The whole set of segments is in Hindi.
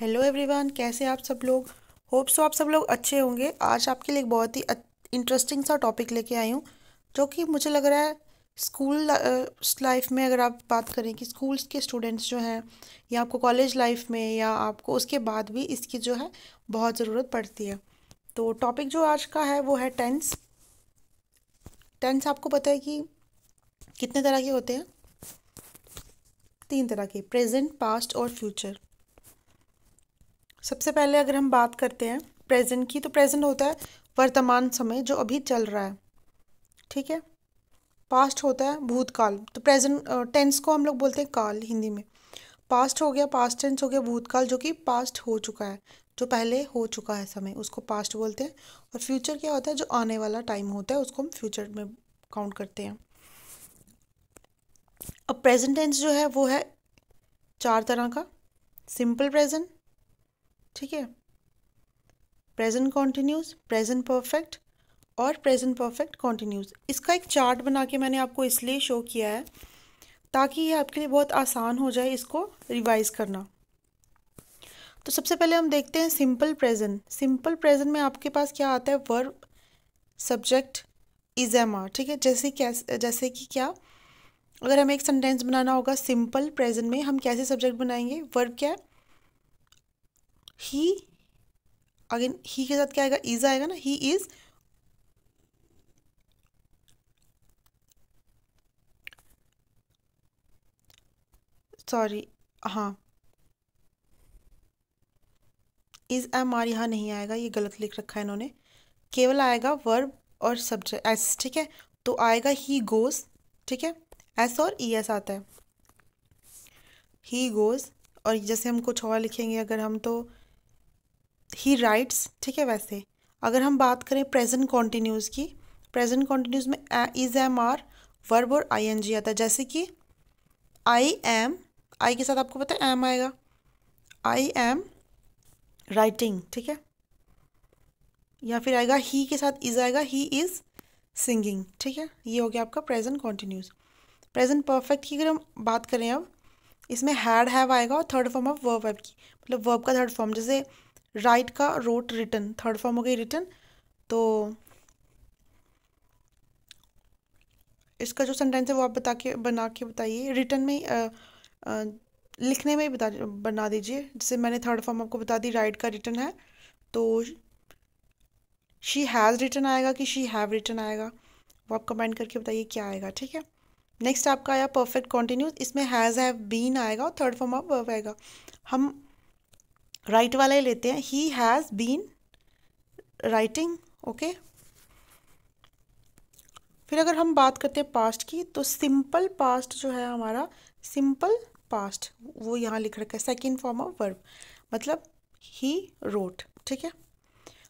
हेलो एवरीवन कैसे आप सब लोग होप सो आप सब लोग अच्छे होंगे आज आपके लिए एक बहुत ही इंटरेस्टिंग सा टॉपिक लेके आई हूँ जो कि मुझे लग रहा है स्कूल लाइफ में अगर आप बात करें कि स्कूल्स के स्टूडेंट्स जो हैं या आपको कॉलेज लाइफ में या आपको उसके बाद भी इसकी जो है बहुत ज़रूरत पड़ती है तो टॉपिक जो आज का है वो है टेंस टेंस आपको पता है कि कितने तरह के होते हैं तीन तरह के प्रेजेंट पास्ट और फ्यूचर सबसे पहले अगर हम बात करते हैं प्रेजेंट की तो प्रेजेंट होता है वर्तमान समय जो अभी चल रहा है ठीक है पास्ट होता है भूतकाल तो प्रेजेंट टेंस को हम लोग बोलते हैं काल हिंदी में पास्ट हो गया पास्ट टेंस हो गया भूतकाल जो कि पास्ट हो चुका है जो पहले हो चुका है समय उसको पास्ट बोलते हैं और फ्यूचर क्या होता है जो आने वाला टाइम होता है उसको हम फ्यूचर में काउंट करते हैं अब प्रेजेंट टेंस जो है वो है चार तरह का सिंपल प्रेजेंट ठीक है प्रेजेंट कॉन्टीन्यूस प्रेजेंट परफेक्ट और प्रेजेंट परफेक्ट कॉन्टीन्यूस इसका एक चार्ट बना के मैंने आपको इसलिए शो किया है ताकि ये आपके लिए बहुत आसान हो जाए इसको रिवाइज करना तो सबसे पहले हम देखते हैं सिंपल प्रेजेंट सिंपल प्रेजेंट में आपके पास क्या आता है verb subject is am are ठीक है जैसे कैसे जैसे कि क्या अगर हमें एक सेंटेंस बनाना होगा सिंपल प्रेजेंट में हम कैसे सब्जेक्ट बनाएंगे वर्ब क्या है ही अगेन ही के साथ क्या आएगा इज आएगा ना ही इज सॉरी हाँ इज एम आर यहाँ नहीं आएगा ये गलत लिख रखा है इन्होंने केवल आएगा वर्ब और सब्जेक्ट एस ठीक है तो आएगा ही गोज ठीक है एस और ई e एस आता है ही गोज और जैसे हम कुछ और लिखेंगे अगर हम तो ही राइट्स ठीक है वैसे अगर हम बात करें प्रेजेंट कॉन्टीन्यूज़ की प्रेजेंट कॉन्टीन्यूज़ में इज एम आर वर्ब और आई एन जी आता है जैसे कि आई एम आई के साथ आपको पता है एम आएगा आई एम राइटिंग ठीक है या फिर आएगा ही के साथ इज आएगा ही इज़ सिंगिंग ठीक है ये हो गया आपका प्रेजेंट कॉन्टीन्यूज़ प्रेजेंट परफेक्ट की अगर हम बात करें अब इसमें हैड हैव आएगा और third form of verb verb की मतलब वर्ब का थर्ड फॉर्म जैसे राइट का रोट रिटर्न थर्ड फॉर्म हो गई रिटर्न तो इसका जो सेंटेंस है वो आप बता के बना के बताइए रिटर्न में आ, आ, लिखने में ही बता बना दीजिए जैसे मैंने थर्ड फॉर्म आपको बता दी राइट का रिटर्न है तो शी हैज़ रिटर्न आएगा कि शी हैव रिटर्न आएगा वो आप कमेंट करके बताइए क्या आएगा ठीक है नेक्स्ट आपका आया परफेक्ट कॉन्टिन्यूस इसमें हैज़ हैव बीन आएगा और थर्ड फॉर्म आप वर्व आएगा हम राइट वाला ही लेते हैं ही हैज़ बीन राइटिंग ओके फिर अगर हम बात करते हैं पास्ट की तो सिंपल पास्ट जो है हमारा सिंपल पास्ट वो यहाँ लिख रखा है सेकेंड फॉर्म ऑफ वर्ब मतलब ही रोट ठीक है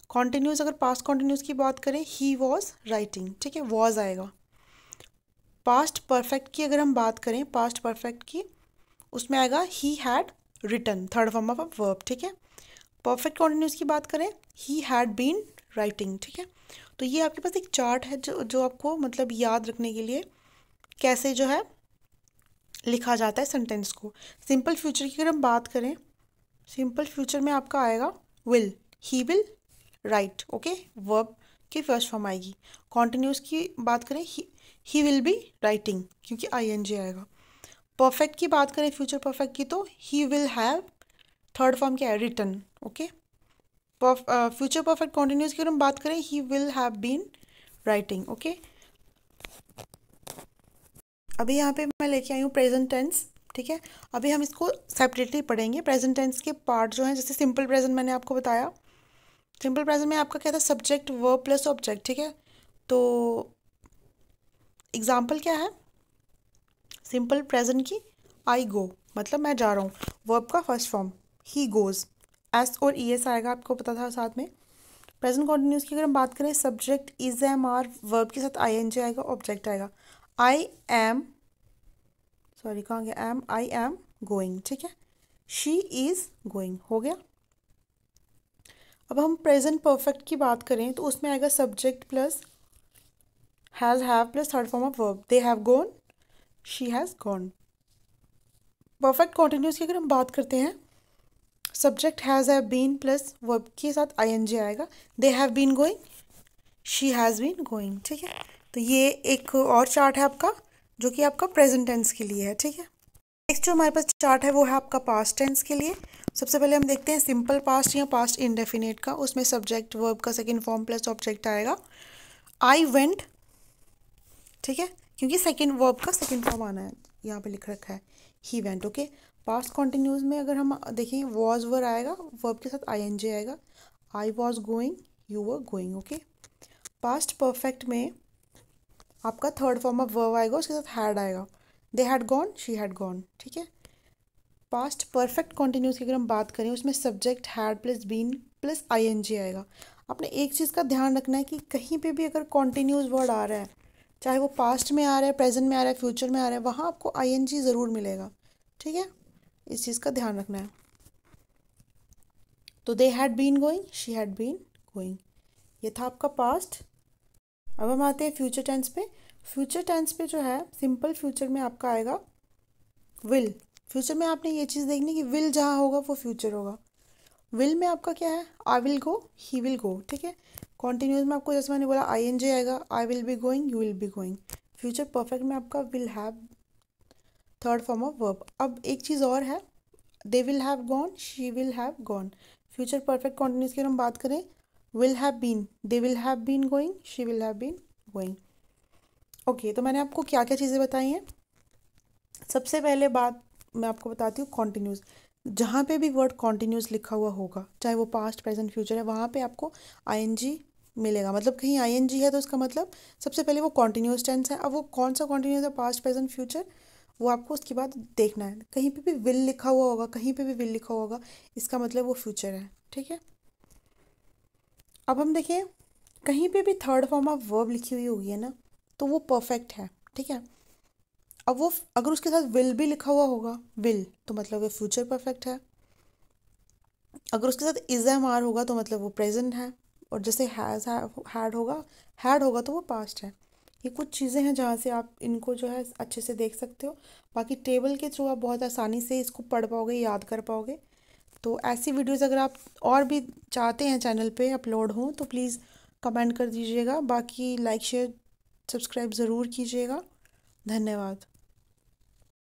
कॉन्टिन्यूस अगर पास्ट कॉन्टिन्यूस की बात करें ही वॉज राइटिंग ठीक है वॉज आएगा पास्ट परफेक्ट की अगर हम बात करें पास्ट परफेक्ट की उसमें आएगा he had written third form of a verb ठीक है परफेक्ट कॉन्टिन्यूस की बात करें ही हैड बीन राइटिंग ठीक है तो ये आपके पास एक चार्ट है जो जो आपको मतलब याद रखने के लिए कैसे जो है लिखा जाता है सेंटेंस को सिंपल फ्यूचर की अगर हम बात करें सिंपल फ्यूचर में आपका आएगा will he will write okay verb की फर्स्ट फॉर्म आएगी कॉन्टिन्यूस की बात करें ही विल बी राइटिंग क्योंकि आई एन जी आएगा परफेक्ट की बात करें फ्यूचर परफेक्ट की तो he will have third form क्या है written okay future perfect continuous की अगर हम बात करें he will have been writing okay अभी यहाँ पे मैं लेके आई हूँ प्रेजेंट टेंस ठीक है अभी हम इसको सेपरेटली पढ़ेंगे प्रेजेंट टेंस के पार्ट जो हैं जैसे सिंपल प्रेजेंट मैंने आपको बताया सिंपल प्रेजेंट में आपका क्या था सब्जेक्ट वर्ब प्लस ऑब्जेक्ट ठीक है तो एग्जाम्पल क्या है सिंपल प्रेजेंट की आई गो मतलब मैं जा रहा हूँ वर्ब का first form he goes s और ई e एस आएगा आपको पता था साथ में प्रेजेंट कॉन्टिन्यूस की अगर हम बात करें subject is am are verb के साथ आई एन जी आएगा ऑब्जेक्ट आएगा आई एम सॉरी कहाँ गया एम आई एम गोइंग ठीक है शी इज़ गोइंग हो गया अब हम प्रेजेंट परफेक्ट की बात करें तो उसमें आएगा subject plus has have plus third form of verb they have gone she has gone perfect continuous की अगर हम बात करते हैं subject has have been plus verb के साथ आई एन जे आएगा they have been going she has been going ठीक है तो ये एक और चार्ट है आपका जो कि आपका प्रेजेंट टेंस के लिए है ठीक है नेक्स्ट जो हमारे पास चार्ट है वो है आपका पास्ट टेंस के लिए सबसे पहले हम देखते हैं सिंपल पास्ट या पास्ट इनडेफिनेट का उसमें सब्जेक्ट वर्ब का सेकेंड फॉर्म प्लस ऑब्जेक्ट आएगा आई वेंट ठीक है क्योंकि सेकेंड वर्ब का सेकेंड फॉर्म आना है यहाँ पे लिख रखा है he went okay past continuous में अगर हम देखें वॉज वर आएगा वर्ब के साथ आई एन जे आएगा I was going you were going okay past perfect में आपका थर्ड फॉर्म ऑफ वर्ब आएगा उसके साथ हैड आएगा they had gone she had gone ठीक है पास्ट परफेक्ट कॉन्टिन्यूज की अगर हम बात करें उसमें subject had plus been plus I N G आएगा आपने एक चीज़ का ध्यान रखना है कि कहीं पे भी अगर कॉन्टिन्यूज वर्ड आ रहा है चाहे वो पास्ट में आ रहा है प्रेजेंट में आ रहा है फ्यूचर में आ रहा है वहाँ आपको आई ज़रूर मिलेगा ठीक है इस चीज़ का ध्यान रखना है तो they had been going she had been going ये था आपका पास्ट अब हम आते हैं फ्यूचर टेंस पे फ्यूचर टेंस पे जो है सिंपल फ्यूचर में आपका आएगा विल फ्यूचर में आपने ये चीज़ देखनी कि विल जहाँ होगा वो फ्यूचर होगा विल में आपका क्या है I will go he will go ठीक है कॉन्टिन्यूस में आपको जैसे मैंने बोला आई एन जे आएगा I will be going you will be going future perfect में आपका will have third form of verb अब एक चीज़ और है they will have gone she will have gone future perfect continuous की हम बात करें will have been they will have been going she will have been going okay तो मैंने आपको क्या क्या चीज़ें बताई हैं सबसे पहले बात मैं आपको बताती हूँ कॉन्टिन्यूस जहाँ पे भी वर्ड कॉन्टीन्यूस लिखा हुआ होगा चाहे वो पास्ट प्रेजेंट फ्यूचर है वहाँ पे आपको आई मिलेगा मतलब कहीं आई है तो उसका मतलब सबसे पहले वो कॉन्टीन्यूस टेंस है अब वो कौन सा कॉन्टीन्यूस है पास्ट प्रेजेंट फ्यूचर वो आपको उसके बाद देखना है कहीं पे भी विल लिखा हुआ होगा कहीं पे भी विल लिखा हुआ होगा इसका मतलब वो फ्यूचर है ठीक है अब हम देखें कहीं पे भी थर्ड फॉर्म ऑफ वर्ब लिखी हुई होगी है ना तो वो परफेक्ट है ठीक है अब वो अगर उसके साथ विल भी लिखा हुआ होगा विल तो मतलब वो फ्यूचर परफेक्ट है अगर उसके साथ इज एम आर होगा तो मतलब वो प्रेजेंट है और जैसे हैज़ हैड होगा हैड होगा तो वो पास्ट है ये कुछ चीज़ें हैं जहाँ से आप इनको जो है अच्छे से देख सकते हो बाकी टेबल के थ्रू आप बहुत आसानी से इसको पढ़ पाओगे याद कर पाओगे तो ऐसी वीडियोस अगर आप और भी चाहते हैं चैनल पे अपलोड हों तो प्लीज़ कमेंट कर दीजिएगा बाकी लाइक शेयर सब्सक्राइब ज़रूर कीजिएगा धन्यवाद